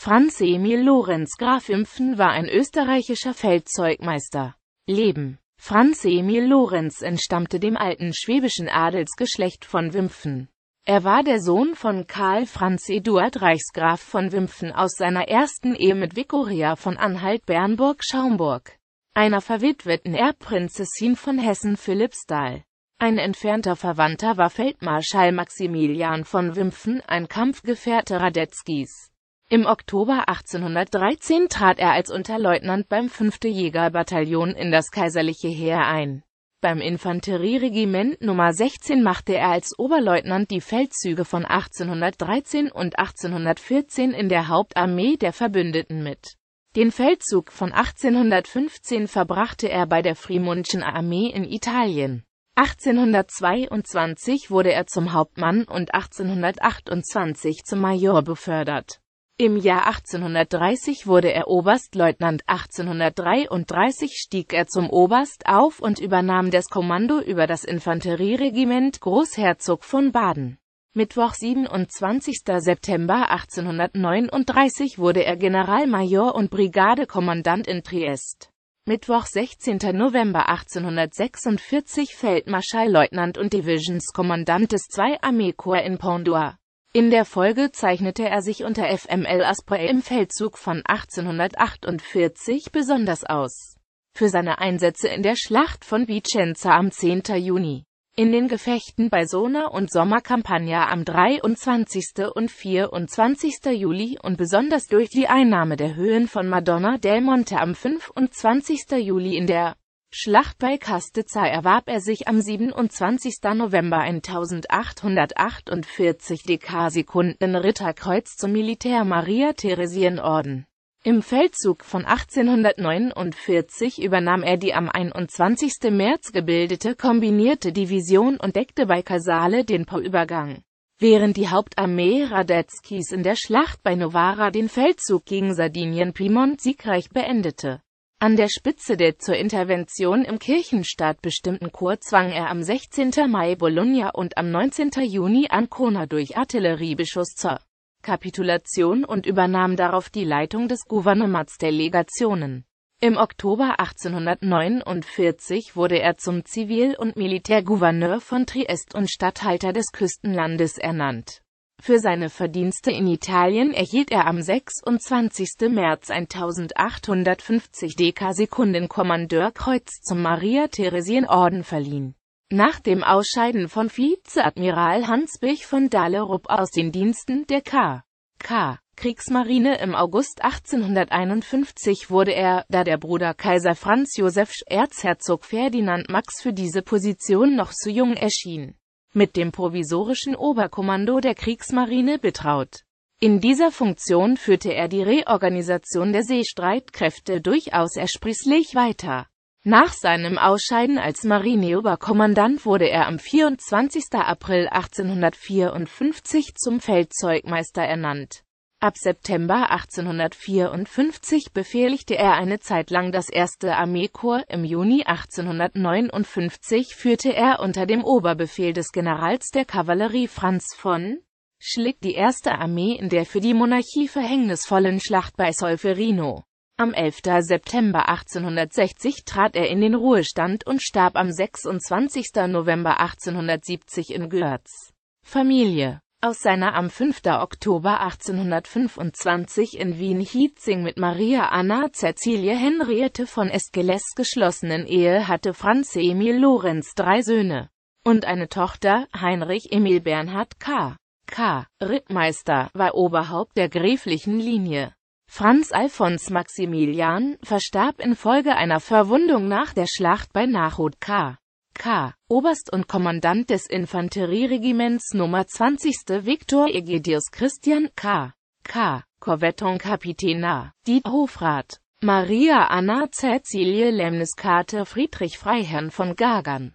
Franz Emil Lorenz Graf Impfen war ein österreichischer Feldzeugmeister. Leben Franz Emil Lorenz entstammte dem alten schwäbischen Adelsgeschlecht von Wimpfen. Er war der Sohn von Karl Franz Eduard Reichsgraf von Wimpfen aus seiner ersten Ehe mit Viktoria von Anhalt-Bernburg-Schaumburg, einer verwitweten Erbprinzessin von hessen Philippsdahl. Ein entfernter Verwandter war Feldmarschall Maximilian von Wimpfen, ein Kampfgefährte Radetzkys. Im Oktober 1813 trat er als Unterleutnant beim 5. Jägerbataillon in das kaiserliche Heer ein. Beim Infanterieregiment Nummer 16 machte er als Oberleutnant die Feldzüge von 1813 und 1814 in der Hauptarmee der Verbündeten mit. Den Feldzug von 1815 verbrachte er bei der Frimundschen Armee in Italien. 1822 wurde er zum Hauptmann und 1828 zum Major befördert. Im Jahr 1830 wurde er Oberstleutnant, 1833 stieg er zum Oberst auf und übernahm das Kommando über das Infanterieregiment Großherzog von Baden. Mittwoch 27. September 1839 wurde er Generalmajor und Brigadekommandant in Triest. Mittwoch 16. November 1846 Feldmarschallleutnant und Divisionskommandant des Zwei-Armee-Korps in Pondois. In der Folge zeichnete er sich unter FML Asprey im Feldzug von 1848 besonders aus. Für seine Einsätze in der Schlacht von Vicenza am 10. Juni, in den Gefechten bei Sona und Sommerkampagna am 23. und 24. Juli und besonders durch die Einnahme der Höhen von Madonna del Monte am 25. Juli in der Schlacht bei Kastitsa erwarb er sich am 27. November 1848 Dekarsekunden Ritterkreuz zum Militär Maria Theresienorden. Im Feldzug von 1849 übernahm er die am 21. März gebildete kombinierte Division und deckte bei Casale den Po-Übergang. Während die Hauptarmee Radetzkis in der Schlacht bei Novara den Feldzug gegen Sardinien-Piemont siegreich beendete an der Spitze der zur Intervention im Kirchenstaat bestimmten Chor zwang er am 16. Mai Bologna und am 19. Juni Ancona durch Artilleriebeschuss zur Kapitulation und übernahm darauf die Leitung des Gouvernements der Legationen. Im Oktober 1849 wurde er zum Zivil- und Militärgouverneur von Triest und Statthalter des Küstenlandes ernannt für seine Verdienste in Italien erhielt er am 26. März 1850 Deka-Sekundenkommandeurkreuz zum Maria-Theresien-Orden verliehen. Nach dem Ausscheiden von Vizeadmiral Hans-Bich von Dahlerup aus den Diensten der K. K. Kriegsmarine im August 1851 wurde er, da der Bruder Kaiser Franz Josef Erzherzog Ferdinand Max für diese Position noch zu jung erschien mit dem provisorischen Oberkommando der Kriegsmarine betraut. In dieser Funktion führte er die Reorganisation der Seestreitkräfte durchaus ersprießlich weiter. Nach seinem Ausscheiden als Marineoberkommandant wurde er am 24. April 1854 zum Feldzeugmeister ernannt Ab September 1854 befehligte er eine Zeit lang das erste Armeekorps. Im Juni 1859 führte er unter dem Oberbefehl des Generals der Kavallerie Franz von Schlick die erste Armee in der für die Monarchie verhängnisvollen Schlacht bei Solferino. Am 11. September 1860 trat er in den Ruhestand und starb am 26. November 1870 in Görz. Familie aus seiner am 5. Oktober 1825 in Wien-Hietzing mit Maria Anna Cäcilie Henriette von Esqueles geschlossenen Ehe hatte Franz Emil Lorenz drei Söhne und eine Tochter, Heinrich Emil Bernhard K. K. Rittmeister, war Oberhaupt der gräflichen Linie. Franz Alfons Maximilian verstarb infolge einer Verwundung nach der Schlacht bei Nachod K. K., Oberst und Kommandant des Infanterieregiments Nummer 20. Viktor Egidius Christian K. K., Korvettenkapitän A., die Hofrat, Maria Anna Cäcilie Lemniskate Friedrich Freiherrn von Gagern.